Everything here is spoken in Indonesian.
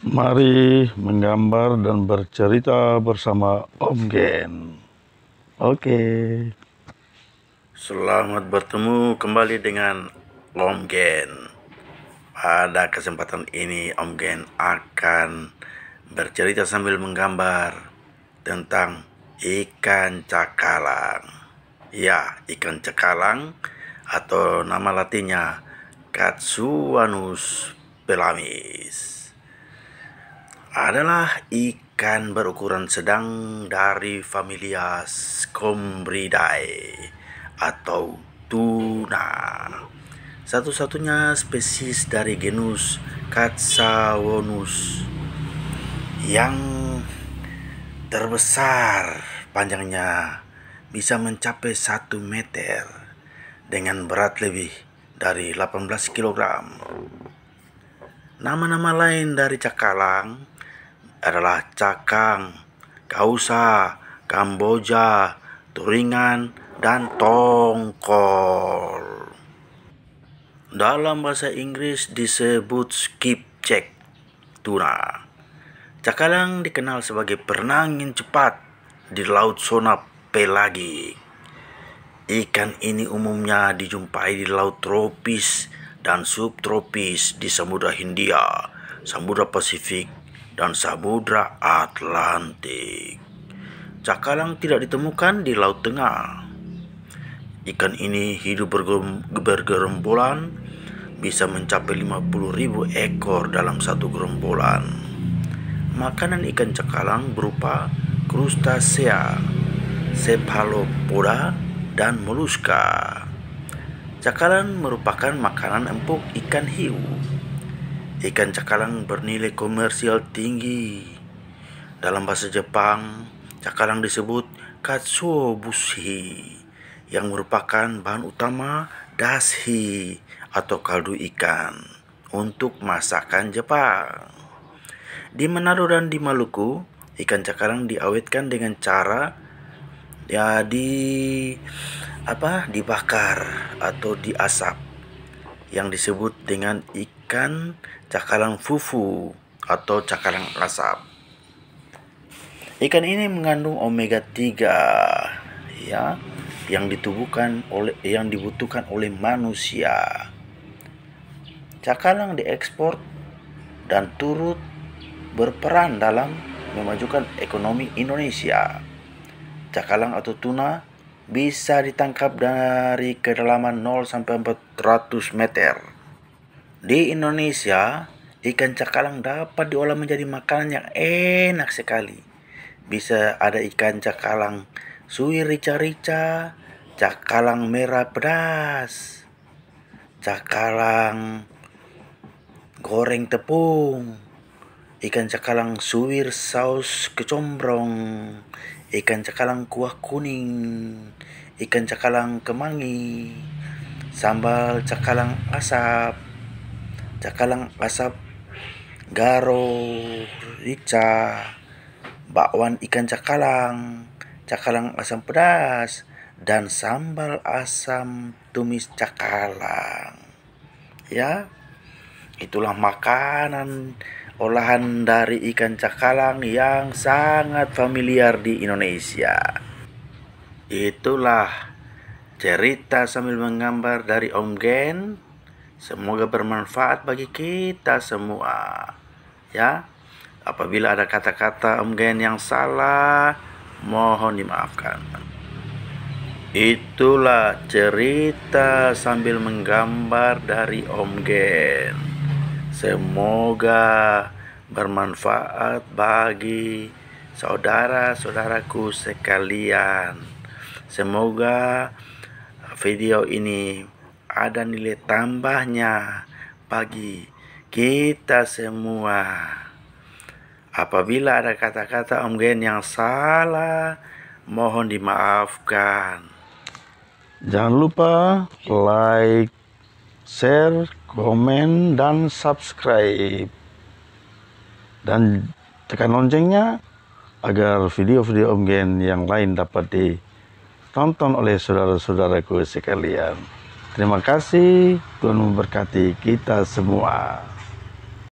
Mari menggambar dan bercerita bersama Om Gen. Oke. Selamat bertemu kembali dengan Om Gen. Pada kesempatan ini Om Gen akan bercerita sambil menggambar tentang ikan cakalang. Ya, ikan cakalang atau nama latinnya Katsuanus pelamis adalah ikan berukuran sedang dari familia Scombridae atau tuna. Satu-satunya spesies dari genus Katsawonus yang terbesar panjangnya bisa mencapai 1 meter dengan berat lebih dari 18 kg. Nama-nama lain dari cakalang adalah Cakang, Kausa, Kamboja, Turingan, dan Tongkol. Dalam bahasa Inggris disebut skipjack tuna. Cakalang dikenal sebagai penangin cepat di Laut Sona Pelagi. Ikan ini umumnya dijumpai di laut tropis dan subtropis di Samudra Hindia, Samudra Pasifik, dan Samudra Atlantik. Cakalang tidak ditemukan di Laut Tengah. Ikan ini hidup bergerombolan bisa mencapai 50.000 ekor dalam satu gerombolan. Makanan ikan cakalang berupa krustasea, cephalopoda, dan moluska. Cakalang merupakan makanan empuk ikan hiu Ikan cakalang bernilai komersial tinggi. Dalam bahasa Jepang, cakalang disebut katsuobushi yang merupakan bahan utama dashi atau kaldu ikan untuk masakan Jepang. Di Manado dan di Maluku, ikan cakalang diawetkan dengan cara ya di apa dibakar atau diasap yang disebut dengan ikan cakalang fufu atau cakalang asap. Ikan ini mengandung omega 3 ya yang ditubuhkan oleh yang dibutuhkan oleh manusia. Cakalang diekspor dan turut berperan dalam memajukan ekonomi Indonesia. Cakalang atau tuna bisa ditangkap dari kedalaman 0 sampai 400 meter. Di Indonesia, ikan cakalang dapat diolah menjadi makanan yang enak sekali. Bisa ada ikan cakalang suwi rica-rica, cakalang merah pedas, cakalang goreng tepung, ikan cakalang suwir saus kecombrong, ikan cakalang kuah kuning, ikan cakalang kemangi, sambal cakalang asap, cakalang asap garo rica bakwan ikan cakalang cakalang asam pedas dan sambal asam tumis cakalang ya itulah makanan olahan dari ikan cakalang yang sangat familiar di Indonesia itulah cerita sambil menggambar dari Om Gen Semoga bermanfaat bagi kita semua. Ya. Apabila ada kata-kata Gen yang salah, mohon dimaafkan. Itulah cerita sambil menggambar dari Om Gen. Semoga bermanfaat bagi saudara-saudaraku sekalian. Semoga video ini ada nilai tambahnya bagi kita semua. Apabila ada kata-kata Om Gen yang salah, mohon dimaafkan. Jangan lupa like, share, komen, dan subscribe. Dan tekan loncengnya agar video-video Om Gen yang lain dapat ditonton oleh saudara-saudaraku sekalian. Terima kasih, Tuhan memberkati kita semua.